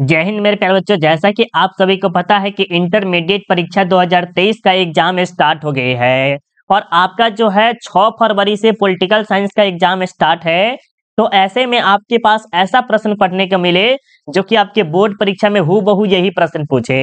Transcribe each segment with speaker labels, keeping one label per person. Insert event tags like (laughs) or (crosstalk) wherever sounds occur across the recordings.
Speaker 1: जय हिंद मेरे प्यारे बच्चों जैसा कि आप सभी को पता है कि इंटरमीडिएट परीक्षा 2023 का एग्जाम स्टार्ट हो गई है और आपका जो है 6 फरवरी से पॉलिटिकल साइंस का एग्जाम स्टार्ट है तो ऐसे में आपके पास ऐसा प्रश्न पढ़ने को मिले जो कि आपके बोर्ड परीक्षा में हु बहु यही प्रश्न पूछे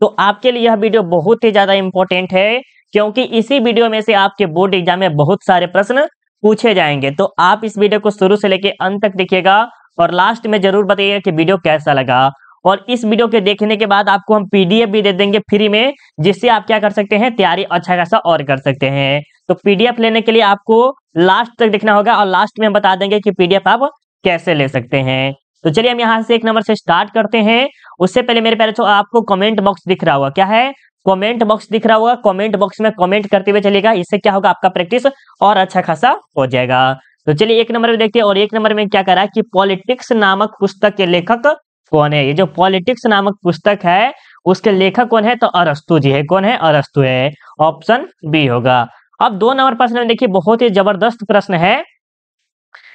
Speaker 1: तो आपके लिए यह वीडियो बहुत ही ज्यादा इंपॉर्टेंट है क्योंकि इसी वीडियो में से आपके बोर्ड एग्जाम में बहुत सारे प्रश्न पूछे जाएंगे तो आप इस वीडियो को शुरू से लेकर अंत तक देखिएगा और लास्ट में जरूर बताइएगा कि वीडियो कैसा लगा और इस वीडियो के देखने के बाद आपको हम पीडीएफ भी दे देंगे फ्री में जिससे आप क्या कर सकते हैं तैयारी अच्छा खासा और कर सकते हैं तो पीडीएफ लेने के लिए आपको लास्ट तक देखना होगा और लास्ट में हम बता देंगे कि पीडीएफ आप कैसे ले सकते हैं तो चलिए हम यहाँ से एक नंबर से स्टार्ट करते हैं उससे पहले मेरे पहले आपको कॉमेंट बॉक्स दिख रहा होगा क्या है कॉमेंट बॉक्स दिख रहा होगा कॉमेंट बॉक्स में कॉमेंट करते हुए चलेगा इससे क्या होगा आपका प्रैक्टिस और अच्छा खासा हो जाएगा तो चलिए एक नंबर में देखते हैं और एक नंबर में क्या करा कि पॉलिटिक्स नामक पुस्तक के लेखक कौन है ये जो पॉलिटिक्स नामक पुस्तक है उसके लेखक कौन है तो अरस्तु जी है कौन है अरस्तु है ऑप्शन बी होगा अब दो नंबर प्रश्न में देखिए बहुत ही जबरदस्त प्रश्न है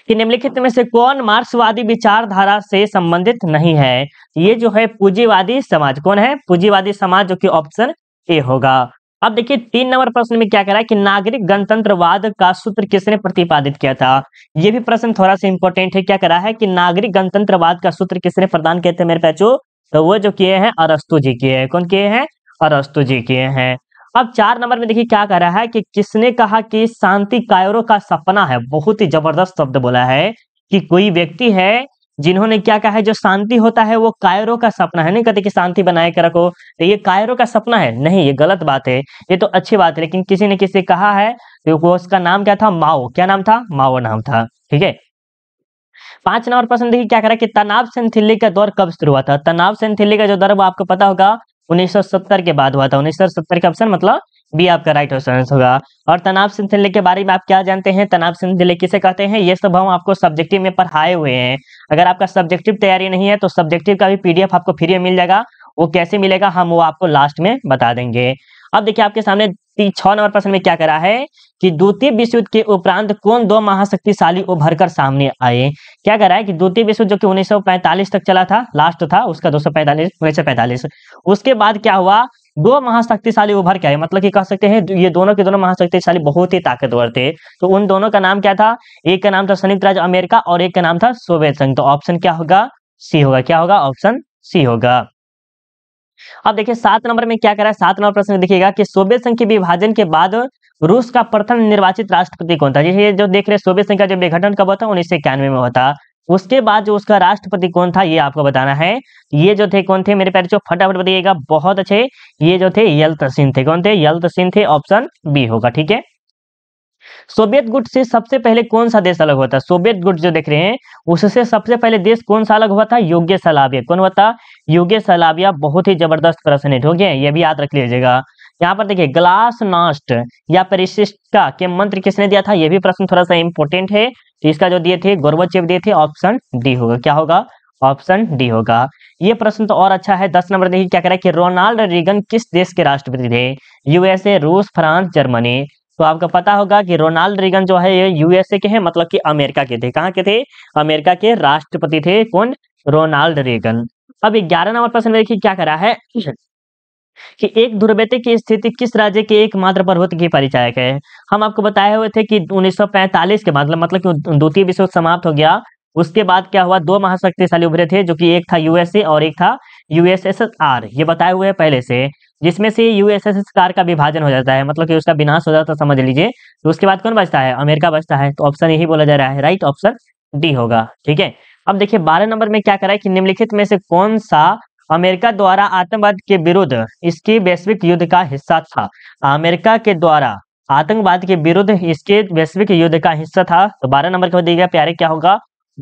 Speaker 1: कि निम्नलिखित में से कौन मार्क्सवादी विचारधारा से संबंधित नहीं है ये जो है पूंजीवादी समाज कौन है पूंजीवादी समाज जो कि ऑप्शन ए होगा अब देखिए तीन नंबर प्रश्न में क्या कह रहा है कि नागरिक गणतंत्रवाद का सूत्र किसने प्रतिपादित किया था यह भी प्रश्न थोड़ा सा इंपॉर्टेंट है क्या कह रहा है कि नागरिक गणतंत्रवाद का सूत्र किसने प्रदान किए थे मेरे पैचो तो वो जो किए हैं अरस्तु जी किए हैं कौन किए हैं अरस्तु जी किए हैं अब चार नंबर में देखिए क्या कह रहा है कि किसने कहा कि शांति कायरों का सपना है बहुत ही जबरदस्त शब्द बोला है कि कोई व्यक्ति है जिन्होंने क्या कहा है जो शांति होता है वो कायरों का सपना है नहीं कहते कि शांति बनाए कर रखो तो ये कायरों का सपना है नहीं ये गलत बात है ये तो अच्छी बात है लेकिन किसी ने किसी कहा है तो वो उसका नाम क्या था माओ क्या नाम था माओ नाम था ठीक है पांच नंबर प्रश्न देखिए क्या करा कि तनाव सेन थिल्ली का दौर कब शुरू हुआ था तनाव सेन थिल्ली का जो दौर वो आपको पता होगा 1970 के बाद हुआ था 1970 का ऑप्शन मतलब बी आपका राइट आंसर होगा और तनाव सिलसिले के बारे में आप क्या जानते हैं तनाव सिलसिले किसे कहते हैं ये सब हम आपको सब्जेक्टिव में पढ़ाए हुए हैं अगर आपका सब्जेक्टिव तैयारी नहीं है तो सब्जेक्टिव का भी पीडीएफ आपको फ्री में मिल जाएगा वो कैसे मिलेगा हम वो आपको लास्ट में बता देंगे अब देखिए आपके सामने छ नंबर प्रश्न में क्या करा है कि द्वितीय विश्व युद्ध के उपरांत कौन दो महाशक्तिशाली उभर कर सामने आए क्या करा है कि द्वितीय विश्व जो कि 1945 तक चला था लास्ट था उसका 245 सौ उसके बाद क्या हुआ दो महाशक्तिशाली उभर के आए मतलब कि कह सकते हैं ये दोनों के दोनों महाशक्तिशाली बहुत ही ताकतवर थे तो उन दोनों का नाम क्या था एक का नाम था संयुक्त राज्य अमेरिका और एक का नाम था सोवियत संघ तो ऑप्शन क्या होगा सी होगा क्या होगा ऑप्शन सी होगा अब देखिए सात नंबर में क्या करा है सात नंबर प्रश्न देखिएगा कि सोवियत संघ के विभाजन के बाद रूस का प्रथम निर्वाचित राष्ट्रपति कौन था ये जो देख रहे हैं सोवियत संघ का जब विघटन कब होता उन्नीस सौ इक्यानवे में होता उसके बाद जो उसका राष्ट्रपति कौन था ये आपको बताना है ये जो थे कौन थे मेरे पैर जो फटाफट बताइएगा बहुत अच्छे ये जो थे यल तसीन थे कौन थे यल तसीन थे ऑप्शन बी होगा ठीक है सोवियत गुट से सबसे पहले कौन सा देश अलग हुआ था सोवियत गुट जो देख रहे हैं उससे सबसे पहले देश कौन सा अलग हुआ था योग्य सलाबिया कौन हुआ था योग्य सलाबिया बहुत ही जबरदस्त प्रश्न है ठोक है ये भी याद रख लीजिएगा यहाँ पर देखिए ग्लास नास्ट या परिशिष्टा के मंत्र किसने दिया था यह भी प्रश्न थोड़ा सा इंपॉर्टेंट है तो इसका जो दिए थे गोरबचेव दिए थे ऑप्शन डी होगा क्या होगा ऑप्शन डी होगा ये प्रश्न तो और अच्छा है दस नंबर देखिए क्या कह रहा है कि रोनाल्ड रीगन किस देश के राष्ट्रपति थे यूएसए रूस फ्रांस जर्मनी तो आपको पता होगा कि रोनाल्ड रीगन जो है ये यूएसए के हैं मतलब कि अमेरिका के थे कहाँ के थे अमेरिका के राष्ट्रपति थे कौन रोनाल्ड रीगन अब ग्यारह नंबर प्रश्न देखिए क्या करा है कि एक ध्रुवेत की स्थिति किस राज्य के एकमात्र पर्वत की परिचायक है हम आपको बताए हुए थे कि 1945 के बाद मतलब कि द्वितीय विश्व समाप्त हो गया उसके बाद क्या हुआ दो महाशक्तिशाली उभरे थे जो कि एक था यूएसए और एक था यूएसएसआर ये बताए हुए हैं पहले से जिसमें से यूएसएसआर का विभाजन हो जाता है मतलब कि उसका विनाश हो जाता है तो समझ लीजिए तो उसके बाद कौन बचता है अमेरिका बचता है तो ऑप्शन यही बोला जा रहा है राइट ऑप्शन डी होगा ठीक है अब देखिए बारह नंबर में क्या करा है कि निम्नलिखित में से कौन सा अमेरिका द्वारा आतंकवाद के विरुद्ध इसके वैश्विक युद्ध का हिस्सा था अमेरिका के द्वारा आतंकवाद के विरुद्ध इसके वैश्विक युद्ध का हिस्सा था तो बारह नंबर का दिया प्यारे क्या होगा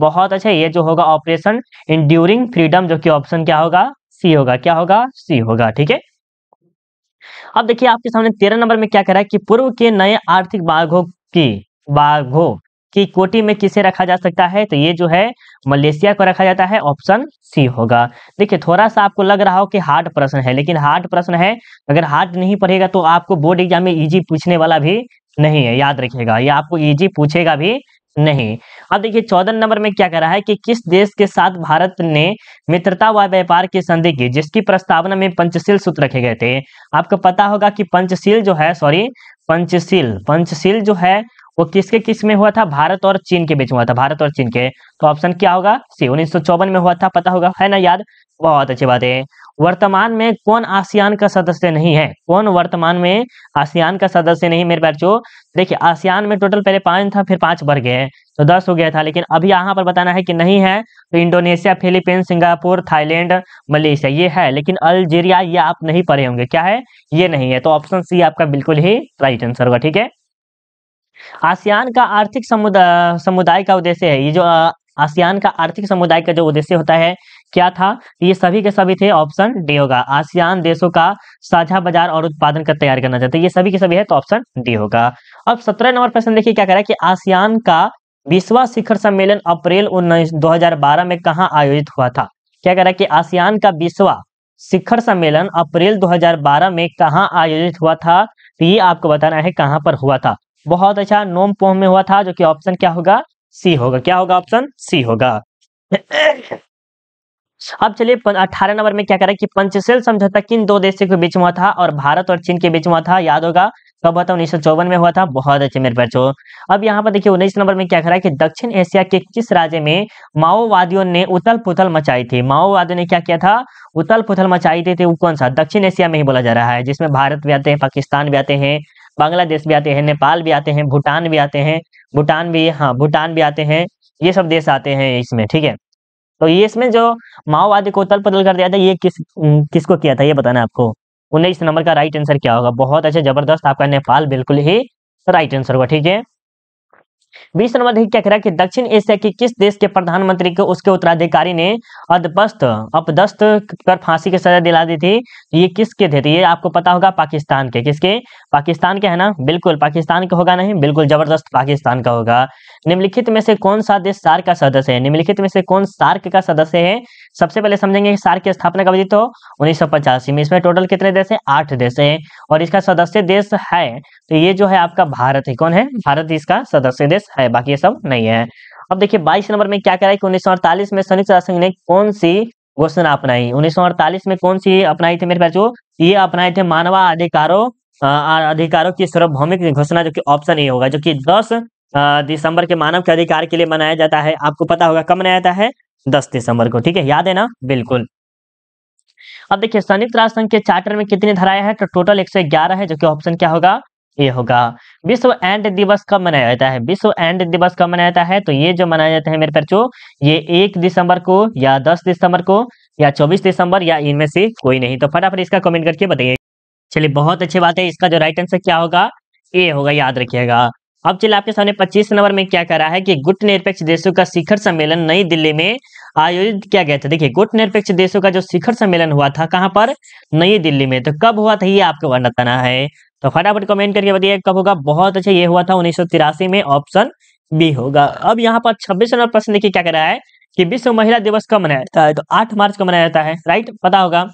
Speaker 1: बहुत अच्छा ये जो होगा ऑपरेशन इंड्यूरिंग फ्रीडम जो कि ऑप्शन क्या होगा सी होगा क्या होगा सी होगा ठीक है अब देखिए आपके सामने तेरह नंबर में क्या कह रहा है कि पूर्व के नए आर्थिक बाघों की बाघों कि कोटी में किसे रखा जा सकता है तो ये जो है मलेशिया को रखा जाता है ऑप्शन सी होगा देखिए थोड़ा सा आपको लग रहा हो कि हार्ड प्रश्न है लेकिन हार्ड प्रश्न है अगर हार्ड नहीं पढ़ेगा तो आपको बोर्ड एग्जाम में इजी पूछने वाला भी नहीं है याद रखिएगा ये आपको इजी पूछेगा भी नहीं अब देखिए चौदह नंबर में क्या रहा है कि किस देश के साथ भारत ने मित्रता व व्यापार की संधि की जिसकी प्रस्तावना में पंचशील सूत्र रखे गए थे आपको पता होगा कि पंचशील जो है सॉरी पंचशील पंचशील जो है वो किसके किस में हुआ था भारत और चीन के बीच में हुआ था भारत और चीन के तो ऑप्शन क्या होगा सी उन्नीस में हुआ था पता होगा है ना याद बहुत अच्छी बात है वर्तमान में कौन आसियान का सदस्य नहीं है कौन वर्तमान में आसियान का सदस्य नहीं मेरे बच्चों देखिए आसियान में टोटल पहले पांच था फिर पांच बढ़ गए तो दस हो गया था लेकिन अभी यहाँ पर बताना है कि नहीं है तो Indonesia Philippines Singapore Thailand Malaysia ये है लेकिन अल्जीरिया ये आप नहीं पढ़े होंगे क्या है ये नहीं है तो ऑप्शन सी आपका बिल्कुल ही राइट आंसर होगा ठीक है आसियान का आर्थिक समुदाय समुदाय का उद्देश्य है ये जो आसियान का आर्थिक समुदाय का जो उद्देश्य होता है क्या था ये सभी के सभी थे ऑप्शन डी होगा आसियान देशों का साझा बाजार और उत्पादन का तैयार करना चाहते ये सभी के सभी है तो ऑप्शन डी होगा अब सत्रह नंबर प्रश्न देखिए क्या कह रहा है कि आसियान का विश्व शिखर सम्मेलन अप्रैल उन्नीस दो में कहा आयोजित हुआ था क्या कह रहा है कि आसियान का विश्व शिखर सम्मेलन अप्रैल 2012 में कहा आयोजित हुआ था तो ये आपको बताना है कहां पर हुआ था बहुत अच्छा नोम पोम में हुआ था जो कि ऑप्शन क्या होगा सी होगा क्या होगा ऑप्शन सी होगा अब चलिए अठारह नंबर में क्या है कि पंचशील समझौता किन दो देशों के बीच में हुआ था और भारत और चीन के बीच में हुआ था याद होगा कब हुआ था उन्नीस में हुआ था बहुत अच्छे मेरे बच्चों अब यहाँ पर देखिए उन्नीस नंबर में क्या करा कि दक्षिण एशिया के किस राज्य में माओवादियों ने उथल पुथल मचाई थी माओवादियों ने क्या किया था उथल पुथल मचाई थी वो कौन सा दक्षिण एशिया में ही बोला जा रहा है जिसमें भारत भी आते हैं पाकिस्तान भी आते हैं बांग्लादेश भी आते हैं नेपाल भी आते हैं भूटान भी आते हैं भूटान भी हाँ भूटान भी आते हैं ये सब देश आते हैं इसमें ठीक है तो ये इसमें जो माओवादी को तल पतल कर दिया था ये किस किसको किया था ये बताना आपको उन्नीस नंबर का राइट आंसर क्या होगा बहुत अच्छा जबरदस्त आपका नेपाल बिल्कुल ही राइट आंसर होगा ठीक है बीस नंबर देखिए क्या कह रहा है कि दक्षिण एशिया के किस देश के प्रधानमंत्री को उसके उत्तराधिकारी ने अदस्त अपदस्त कर फांसी की सजा दिला दी थी ये किसके थे तो ये आपको पता होगा पाकिस्तान के किसके पाकिस्तान के है ना बिल्कुल पाकिस्तान का होगा नहीं बिल्कुल जबरदस्त पाकिस्तान का होगा निम्नलिखित में से कौन सा देश सार्क का सदस्य है निम्नलिखित में से कौन सार्क का सदस्य है सबसे पहले समझेंगे सार्क की स्थापना कब हुई तो उन्नीस में इसमें टोटल कितने देश है आठ देश है और इसका सदस्य देश है तो ये जो है आपका भारत है कौन है भारत इसका सदस्य देश है बाकी ये सब नहीं है अब देखिए बाईस नंबर में क्या कह रहा है कि उन्नीस में संयुक्त राष्ट्र संघ ने कौन सी घोषणा अपनाई उन्नीस में कौन सी अपनाई थी मेरे पास जो ये अपनाए थे मानवा अधिकारों अधिकारों की सार्वभौमिक घोषणा जो कि ऑप्शन ए होगा जो कि 10 दिसंबर के मानव के अधिकार के लिए मनाया जाता है आपको पता होगा कब मनाया जाता है 10 दिसंबर को ठीक है याद है ना बिल्कुल अब देखिए संयुक्त राष्ट्र संघ के चार्टर में कितनी धाराएं हैं तो टोटल एक है जो कि ऑप्शन क्या होगा ये होगा विश्व एंड दिवस कब मनाया जाता है विश्व एंड दिवस कब मनाया जाता है तो ये जो मनाया जाता है मेरे बच्चों ये एक दिसंबर को या दस दिसंबर को या चौबीस दिसंबर या इनमें से कोई नहीं तो फटाफट इसका कमेंट करके बताइए चलिए बहुत अच्छी बात है इसका जो राइट आंसर क्या होगा ए होगा याद रखिएगा अब चलिए आपके सामने पच्चीस नंबर में क्या करा है कि गुट निरपेक्ष देशों का शिखर सम्मेलन नई दिल्ली में आयोजित किया गया था देखिए गुट निरपेक्ष देशों का जो शिखर सम्मेलन हुआ था कहाँ पर नई दिल्ली में तो कब हुआ था ये आपको बताना है तो फटाफट कमेंट करके बताइए कब होगा बहुत अच्छा ये हुआ था उन्नीस में ऑप्शन बी होगा अब यहाँ पर छब्बीस नंबर प्रश्न देखिए क्या कह रहा है कि विश्व महिला दिवस कब मनाया जाता है तो आठ मार्च को मनाया जाता है राइट पता होगा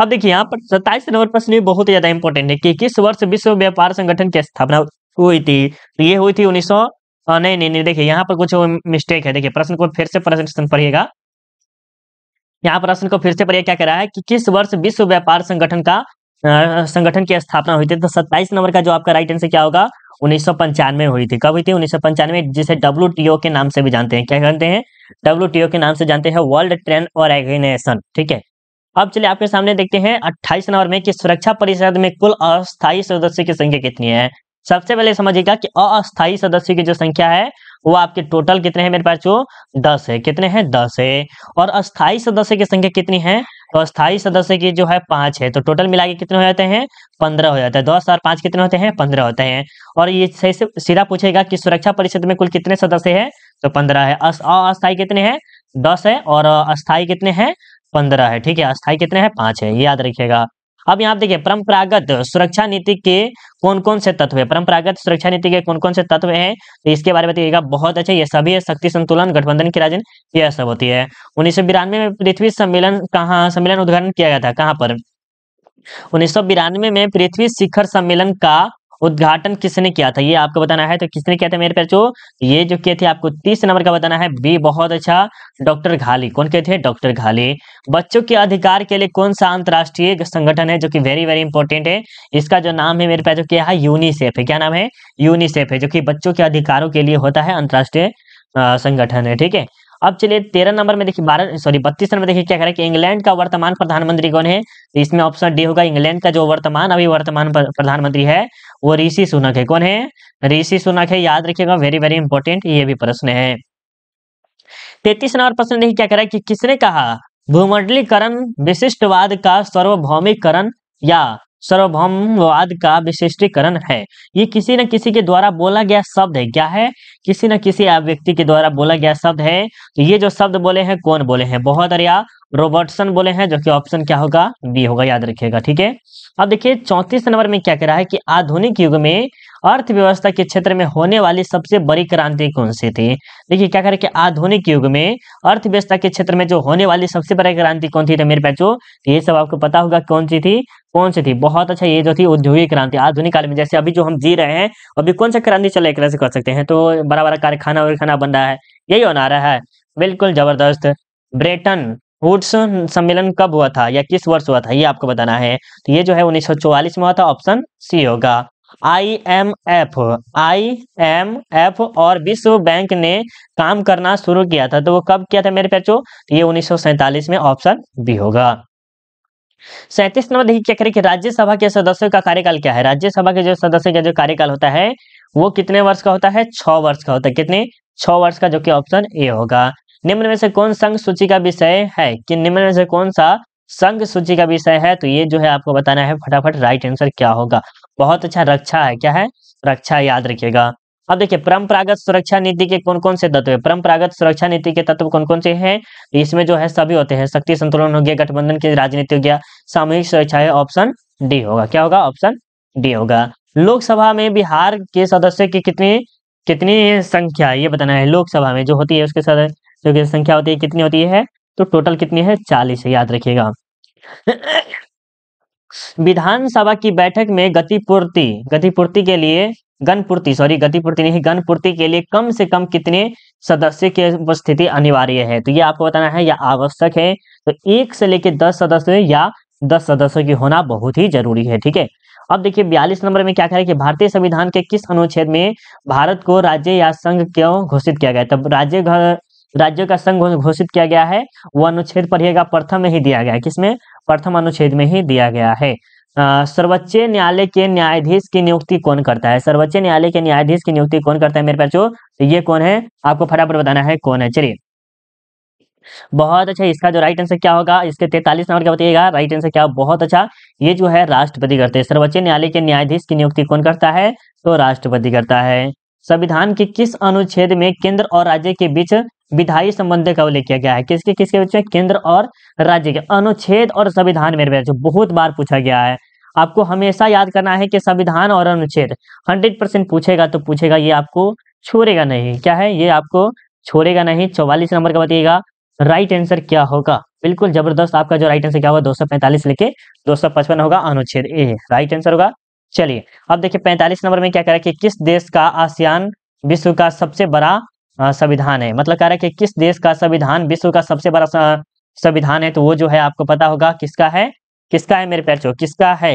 Speaker 1: अब देखिए यहाँ पर सत्ताईस नंबर प्रश्न भी बहुत ज्यादा इंपॉर्टेंट है कि किस वर्ष विश्व व्यापार संगठन की स्थापना हुई थी तो ये हुई थी उन्नीस सौ नहीं नहीं, नहीं देखिये यहाँ पर कुछ मिस्टेक है देखिए प्रश्न को फिर से प्रश्न पढ़िएगा यहाँ प्रश्न को फिर से पढ़िए क्या कह रहा है कि किस वर्ष विश्व व्यापार संगठन का संगठन की स्थापना हुई थी तो सत्ताईस नंबर का जो आपका राइट आंसर क्या होगा उन्नीस पंचानवे हुई थी कब हुई थी उन्नीस जिसे डब्ल्यू के नाम से भी जानते हैं क्या जानते हैं डब्ल्यू के नाम से जानते हैं वर्ल्ड ट्रेंड ऑर्गेनाइजेशन ठीक है अब चलिए आपके सामने देखते हैं अट्ठाईस नंबर में कि सुरक्षा परिषद में कुल अस्थायी सदस्य की संख्या कितनी है सबसे पहले समझिएगा कि अस्थायी सदस्य की जो संख्या है वो आपके टोटल कितने हैं मेरे पास जो दस है कितने हैं दस है और अस्थायी सदस्य की संख्या कितनी है तो अस्थायी सदस्य की जो है पांच है तो टोटल मिला के कितने हो जाते हैं पंद्रह हो जाते हैं दस और पांच कितने होते हैं पंद्रह होते हैं और ये सही से सीधा पूछेगा कि सुरक्षा परिषद में कुल कितने सदस्य है तो पंद्रह है अस्थायी कितने हैं दस है और अस्थायी कितने हैं पंद्रह है ठीक है अस्थायी कितने हैं पांच है याद रखिएगा अब यहाँ देखिए परंपरागत सुरक्षा नीति के कौन कौन से तत्व है परंपरागत सुरक्षा नीति के कौन कौन से तत्व है तो इसके बारे में बताइएगा बहुत अच्छा ये सभी है शक्ति संतुलन गठबंधन की राजन यह सब होती है उन्नीस में पृथ्वी सम्मेलन कहा सम्मेलन उद्घाटन किया गया था कहाँ पर उन्नीस में पृथ्वी शिखर सम्मेलन का उद्घाटन किसने किया था ये आपको बताना है तो किसने किया था मेरे जो ये जो किए थे आपको तीस नंबर का बताना है बी बहुत अच्छा डॉक्टर घाली कौन कहते हैं डॉक्टर घाली बच्चों के अधिकार के लिए कौन सा अंतर्राष्ट्रीय संगठन है जो कि वेरी वेरी इंपॉर्टेंट है इसका जो नाम है मेरे पास जो क्या है यूनिसेफ है क्या नाम है यूनिसेफ है जो की बच्चों के अधिकारों के लिए होता है अंतर्राष्ट्रीय संगठन है ठीक है अब चलिए तेरह नंबर में देखिए बारह सॉरी बत्तीस नंबर देखिए क्या करें कि इंग्लैंड का वर्तमान प्रधानमंत्री कौन है तो इसमें ऑप्शन डी होगा इंग्लैंड का जो वर्तमान अभी वर्तमान प्रधानमंत्री है वो ऋषि सुनक है कौन है ऋषि सुनक है याद रखिएगा वेरी वेरी इंपॉर्टेंट ये भी प्रश्न है तैतीस नंबर प्रश्न देखिए क्या करें कि किसने कहा भूमंडलीकरण विशिष्टवाद का सार्वभौमिकरण या सर्वभौमवाद का विशिष्टीकरण है ये किसी न किसी के द्वारा बोला गया शब्द है क्या है किसी न किसी व्यक्ति के द्वारा बोला गया शब्द है तो ये जो शब्द बोले हैं कौन बोले हैं बहुत अरिया रॉबर्टसन बोले हैं जो कि ऑप्शन क्या होगा बी होगा याद रखिएगा ठीक है अब देखिए चौंतीस नंबर में क्या कह रहा है कि आधुनिक युग में अर्थव्यवस्था के क्षेत्र में होने वाली सबसे बड़ी क्रांति कौन सी थी देखिए क्या कह रहे कि आधुनिक युग में अर्थव्यवस्था के क्षेत्र में जो होने वाली सबसे बड़ी क्रांति कौन थी तो मेरे पैचो ये सब आपको पता होगा कौन सी थी कौन सी थी बहुत अच्छा ये जो थी औद्योगिक क्रांति आधुनिक काल में जैसे अभी जो हम जी रहे हैं अभी कौन सा क्रांति चला एक तरह से कर सकते हैं तो बड़ा बड़ा कारखाना वारखाना बन रहा है यही होना रहा है बिल्कुल जबरदस्त ब्रिटन वुड्स सम्मेलन कब हुआ था या किस वर्ष हुआ था ये आपको बताना है तो ये जो है 1944 में हुआ था ऑप्शन सी होगा I M F I M F और विश्व बैंक ने काम करना शुरू किया था तो वो कब किया था मेरे बच्चों तो ये उन्नीस में ऑप्शन बी होगा सैंतीस नंबर देखिए क्या करें कि राज्यसभा के सदस्यों का कार्यकाल क्या है राज्यसभा के जो सदस्य का जो कार्यकाल होता है वो कितने वर्ष का होता है छह वर्ष का होता है कितने छह वर्ष का जो कि ऑप्शन ए होगा निम्न में से कौन संघ सूची का विषय है कि निम्न में से कौन सा संघ सूची का विषय है तो ये जो है आपको बताना है फटाफट राइट आंसर क्या होगा बहुत अच्छा रक्षा है क्या है रक्षा याद रखिएगा अब देखिए परंपरागत सुरक्षा नीति के कौन कौन से तत्व है परंपरागत सुरक्षा नीति के तत्व कौन कौन से हैं इसमें जो है सभी होते हैं शक्ति संतुलन हो गया गठबंधन की राजनीति हो गया सामूहिक सुरक्षा है ऑप्शन डी होगा क्या होगा ऑप्शन डी होगा लोकसभा में बिहार के सदस्य की कितनी कितनी संख्या ये बताना है लोकसभा में जो होती है उसके सदस्य जो कि संख्या होती है कितनी होती है तो टोटल कितनी है चालीस है याद रखिएगा विधानसभा की बैठक में गतिपूर्ति गतिपूर्ति के लिए गणपूर्ति सॉरी गतिपूर्ति नहीं गणपूर्ति के लिए कम से कम कितने सदस्य की उपस्थिति अनिवार्य है तो ये आपको बताना है या आवश्यक है तो एक से लेकर दस सदस्य या दस सदस्यों की होना बहुत ही जरूरी है ठीक है अब देखिए बयालीस नंबर में क्या कह रहे कि भारतीय संविधान के किस अनुच्छेद में भारत को राज्य या संघ क्यों घोषित किया गया तब राज्य राज्यों का संघ घोषित किया गया है वो अनुच्छेद पढ़िएगा प्रथम में ही दिया गया है किसमें प्रथम अनुच्छेद में ही दिया गया है सर्वोच्च न्यायालय के न्यायाधीश की नियुक्ति कौन करता है सर्वोच्च न्यायालय के न्यायाधीश की नियुक्ति कौन करता है मेरे बच्चों तो ये कौन है आपको फटाफट बताना है कौन है चलिए बहुत अच्छा इसका जो राइट आंसर क्या होगा इसके तैतालीस नंबर क्या बताइएगा राइट आंसर क्या बहुत अच्छा ये जो है राष्ट्रपति करते हैं सर्वोच्च न्यायालय के न्यायाधीश की नियुक्ति कौन करता है तो राष्ट्रपति करता है संविधान के किस अनुच्छेद में केंद्र और राज्य के बीच विधायी संबंध का उल्लेख किया गया है किसके किसके बीच में केंद्र और राज्य के अनुच्छेद और संविधान मेरे जो बहुत बार पूछा गया है आपको हमेशा याद करना है कि संविधान और अनुच्छेद हंड्रेड परसेंट पूछेगा तो पूछेगा ये आपको छोड़ेगा नहीं क्या है ये आपको छोड़ेगा नहीं चौवालीस नंबर का बताइएगा राइट आंसर क्या होगा बिल्कुल जबरदस्त आपका जो राइट आंसर क्या होगा दो लेके दो होगा अनुच्छेद ए राइट आंसर होगा चलिए अब देखिए पैंतालीस नंबर में क्या कह रहा है कि किस देश का आसियान विश्व का सबसे बड़ा संविधान है मतलब कह रहा है कि किस देश का संविधान विश्व का सबसे बड़ा संविधान है तो वो जो है आपको पता होगा किसका है किसका है मेरे पैर किसका है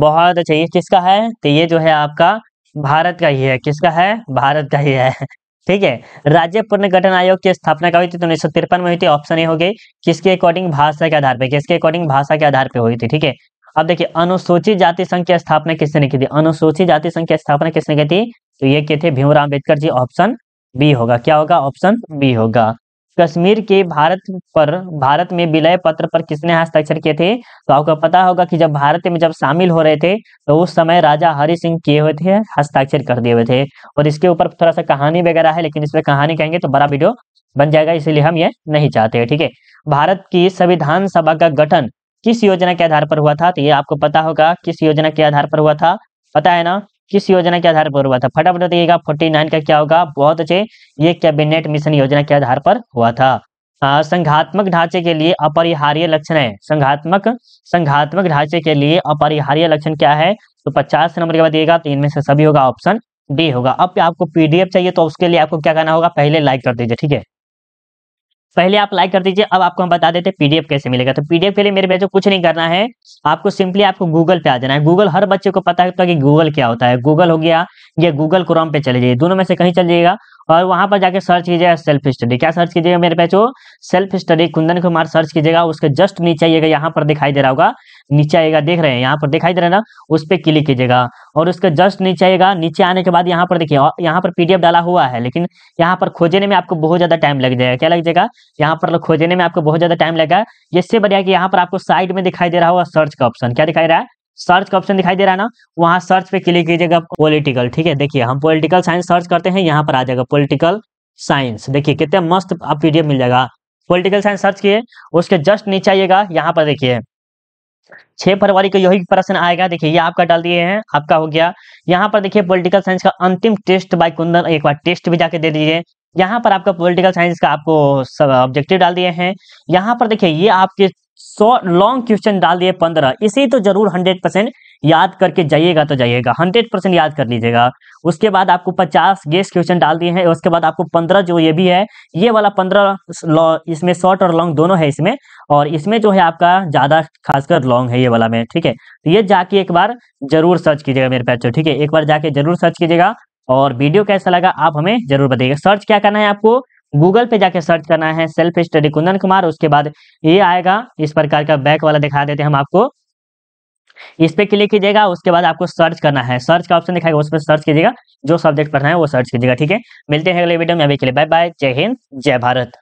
Speaker 1: बहुत अच्छा ये किसका है तो ये जो है आपका भारत का ही है किसका है भारत का ही है (laughs) ठीक है राज्य पुनर्गठन आयोग की स्थापना कब हुई थी तो उन्नीस में हुई थी ऑप्शन ए हो गई किसके अकॉर्डिंग भाषा के आधार पर किसके अकॉर्डिंग भाषा के आधार पर हुई थी ठीक है अब देखिए अनुसूचित जाति संघ की स्थापना किसने की थी अनुसूचित जाति संघ की स्थापना किसने की थी तो ये के थे भीमराव अम्बेडकर जी ऑप्शन बी होगा क्या होगा ऑप्शन बी होगा कश्मीर के भारत पर भारत में विलय पत्र पर किसने हस्ताक्षर किए थे तो आपको पता होगा कि जब भारत में जब शामिल हो रहे थे तो उस समय राजा हरि सिंह किए हुए थे हस्ताक्षर कर दिए हुए थे और इसके ऊपर थोड़ा सा कहानी वगैरह है लेकिन इसमें कहानी कहेंगे तो बड़ा वीडियो बन जाएगा इसलिए हम ये नहीं चाहते ठीक है थीके? भारत की संविधान सभा का गठन किस योजना के आधार पर हुआ था तो ये आपको पता होगा किस योजना के आधार पर हुआ था पता है ना किस योजना के आधार पर हुआ था फटाफट बताइएगा फोर्टी नाइन का क्या होगा बहुत अच्छे ये कैबिनेट मिशन योजना के आधार पर हुआ था संघात्मक ढांचे के लिए अपरिहार्य लक्षण है संघात्मक संघात्मक ढांचे के लिए अपरिहार्य लक्षण क्या है तो पचास नंबर के बाद देगा तो इनमें से सभी होगा ऑप्शन डी होगा अब आपको पीडीएफ चाहिए तो उसके लिए आपको क्या करना होगा पहले लाइक कर दीजिए ठीक है पहले आप लाइक कर दीजिए अब आपको हम बता देते हैं पीडीएफ कैसे मिलेगा तो पीडीएफ के लिए मेरे बच्चों कुछ नहीं करना है आपको सिंपली आपको गूगल पे आ जाना है गूगल हर बच्चे को पता है कि गूगल क्या होता है गूगल हो गया या गूगल क्रोम पे चले जाइए दोनों में से कहीं चल जाइएगा और वहां पर जाके सर्च कीजिएगा सेल्फ स्टडी क्या सर्च कीजिएगा मेरे पैचो self study Kundan Kumar search कीजिएगा उसके जस्ट नीचे आइएगा यहाँ पर दिखाई दे रहा होगा नीचे आएगा देख रहे हैं यहाँ पर दिखाई दे रहा है ना उस पर क्लिक कीजिएगा और उसके जस्ट नीचे आएगा नीचे आने के बाद यहाँ पर देखिए यहाँ पर पीडीएफ डाला हुआ है लेकिन यहाँ पर खोजने में आपको बहुत ज्यादा टाइम लग जाएगा क्या लग जाएगा यहाँ पर खोजने में आपको बहुत ज्यादा टाइम लगेगा इससे बढ़िया कि यहाँ पर आपको साइड में दिखाई दे रहा होगा सर्च का ऑप्शन क्या दिखाई रहा है सर्च का ऑप्शन दिखाई दे रहा है ना वहां सर्च पे क्लिक कीजिएगा पॉलिटिकल ठीक है देखिए हम पॉलिटिकल साइंस सर्च करते हैं यहाँ पर आ जाएगा पॉलिटिकल साइंस देखिए कितने मस्त आप पीडीएफ मिल जाएगा पॉलिटिकल साइंस सर्च किए उसके जस्ट नीचे आइएगा यहाँ पर देखिए छह फरवरी को यही प्रश्न आएगा देखिए ये आपका डाल दिए हैं आपका हो गया यहाँ पर देखिए पॉलिटिकल साइंस का अंतिम टेस्ट बाय कुंदन एक बार टेस्ट भी जाके दे दीजिए यहाँ पर आपका पॉलिटिकल साइंस का आपको ऑब्जेक्टिव डाल दिए हैं यहाँ पर देखिए ये आपके सौ लॉन्ग क्वेश्चन डाल दिए पंद्रह इसे तो जरूर हंड्रेड परसेंट याद करके जाइएगा तो जाइएगा हंड्रेड परसेंट याद कर लीजिएगा उसके बाद आपको पचास गेस क्वेश्चन डाल दिए हैं उसके बाद आपको पंद्रह जो ये भी है ये वाला पंद्रह इसमें शॉर्ट और लॉन्ग दोनों है इसमें और इसमें जो है आपका ज्यादा खासकर लॉन्ग है ये वाला में ठीक है तो ये जाके एक बार जरूर सर्च कीजिएगा मेरे पैचो ठीक है एक बार जाके जरूर सर्च कीजिएगा और वीडियो कैसा लगा आप हमें जरूर बताइएगा सर्च क्या करना है आपको गूगल पे जाके सर्च करना है सेल्फ स्टडी कुंदन कुमार उसके बाद ये आएगा इस प्रकार का बैक वाला दिखा देते हैं हम आपको इस पे क्लिक कीजिएगा उसके बाद आपको सर्च करना है सर्च का ऑप्शन दिखाएगा उस पर सर्च कीजिएगा जो सब्जेक्ट पढ़ना है वो सर्च कीजिएगा ठीक है मिलते हैं अगले वीडियो में अभी के लिए बाय बाय जय हिंद जय भारत